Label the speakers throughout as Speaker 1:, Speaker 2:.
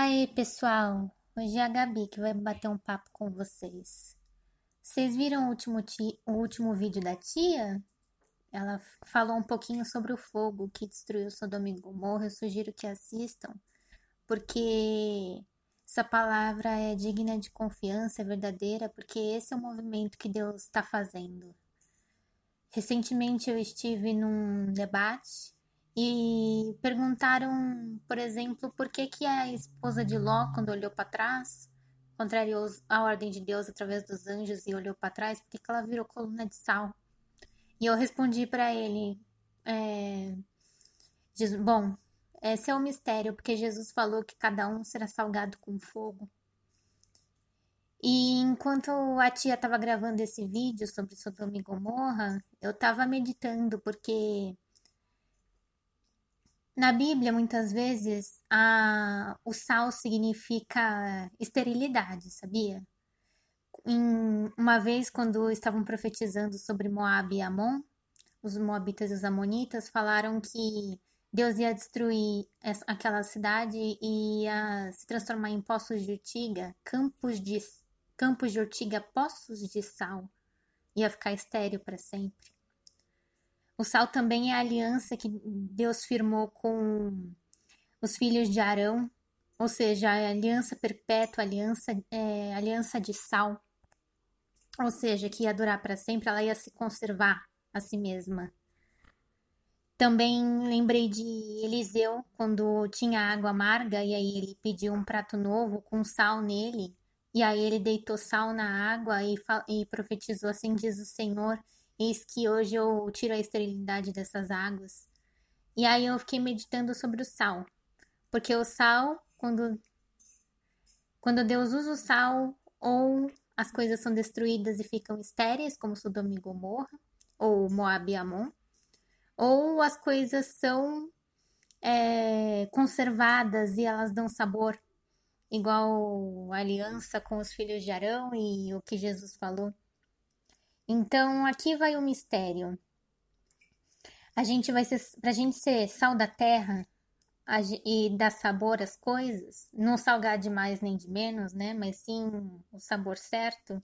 Speaker 1: Aí, pessoal, hoje é a Gabi que vai bater um papo com vocês. Vocês viram o último, ti... o último vídeo da tia? Ela falou um pouquinho sobre o fogo que destruiu Sodoma e Gomorra. Eu sugiro que assistam, porque essa palavra é digna de confiança, é verdadeira, porque esse é o movimento que Deus está fazendo. Recentemente eu estive num debate e perguntaram, por exemplo, por que, que a esposa de Ló, quando olhou para trás, contrariou a ordem de Deus através dos anjos e olhou para trás, por que, que ela virou coluna de sal? E eu respondi para ele: é, Bom, esse é o um mistério, porque Jesus falou que cada um será salgado com fogo. E enquanto a tia estava gravando esse vídeo sobre Sodoma e Gomorra, eu estava meditando, porque na Bíblia, muitas vezes, a, o sal significa esterilidade, sabia? Em, uma vez, quando estavam profetizando sobre Moab e Amon, os Moabitas e os Amonitas falaram que Deus ia destruir essa, aquela cidade e ia se transformar em poços de urtiga, campos de, campos de urtiga, poços de sal. Ia ficar estéreo para sempre. O sal também é a aliança que Deus firmou com os filhos de Arão, ou seja, a aliança perpétua, a aliança, é, aliança de sal, ou seja, que ia durar para sempre, ela ia se conservar a si mesma. Também lembrei de Eliseu, quando tinha água amarga, e aí ele pediu um prato novo com sal nele, e aí ele deitou sal na água e, e profetizou assim: diz o Senhor, Eis que hoje eu tiro a esterilidade dessas águas. E aí eu fiquei meditando sobre o sal. Porque o sal, quando, quando Deus usa o sal, ou as coisas são destruídas e ficam estéreis, como Sodoma e Gomorra, ou Moab e Amon, ou as coisas são é, conservadas e elas dão sabor, igual a aliança com os filhos de Arão e o que Jesus falou. Então, aqui vai o mistério. A gente vai ser, pra gente ser sal da terra a, e dar sabor às coisas, não salgar de mais nem de menos, né? Mas sim o sabor certo.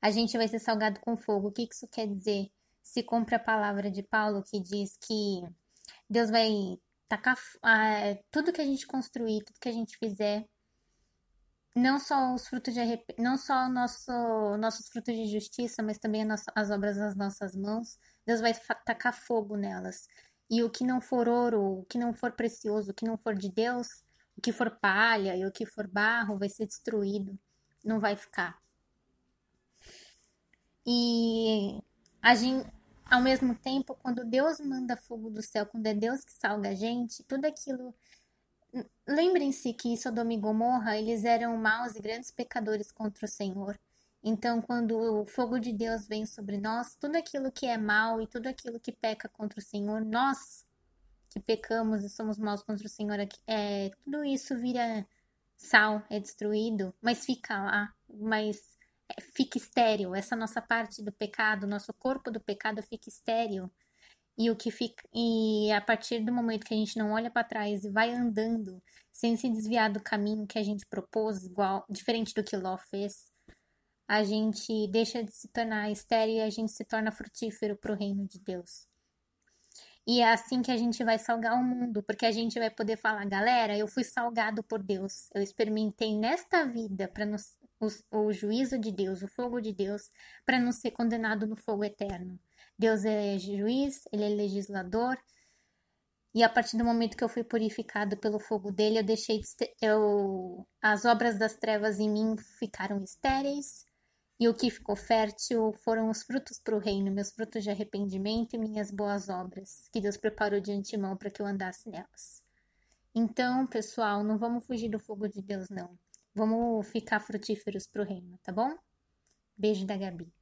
Speaker 1: A gente vai ser salgado com fogo. O que isso quer dizer? Se compra a palavra de Paulo que diz que Deus vai tacar ah, tudo que a gente construir, tudo que a gente fizer, não só os frutos de arrep... não só nosso, nossos frutos de justiça, mas também nossa, as obras das nossas mãos, Deus vai tacar fogo nelas. E o que não for ouro, o que não for precioso, o que não for de Deus, o que for palha e o que for barro vai ser destruído, não vai ficar. E a gente, ao mesmo tempo, quando Deus manda fogo do céu, quando é Deus que salga a gente, tudo aquilo Lembrem-se que Sodoma e Gomorra, eles eram maus e grandes pecadores contra o Senhor. Então, quando o fogo de Deus vem sobre nós, tudo aquilo que é mal e tudo aquilo que peca contra o Senhor, nós que pecamos e somos maus contra o Senhor, é, tudo isso vira sal, é destruído, mas fica lá, mas é, fica estéril. Essa nossa parte do pecado, nosso corpo do pecado fica estéril e o que fica e a partir do momento que a gente não olha para trás e vai andando sem se desviar do caminho que a gente propôs, igual diferente do que Ló fez, a gente deixa de se tornar estéril e a gente se torna frutífero para o reino de Deus. E é assim que a gente vai salgar o mundo, porque a gente vai poder falar, galera, eu fui salgado por Deus, eu experimentei nesta vida para o, o juízo de Deus, o fogo de Deus, para não ser condenado no fogo eterno. Deus é juiz, ele é legislador. E a partir do momento que eu fui purificado pelo fogo dele, eu deixei de eu as obras das trevas em mim ficaram estéreis, e o que ficou fértil foram os frutos para o reino, meus frutos de arrependimento e minhas boas obras, que Deus preparou de antemão para que eu andasse nelas. Então, pessoal, não vamos fugir do fogo de Deus, não. Vamos ficar frutíferos para o reino, tá bom? Beijo da Gabi.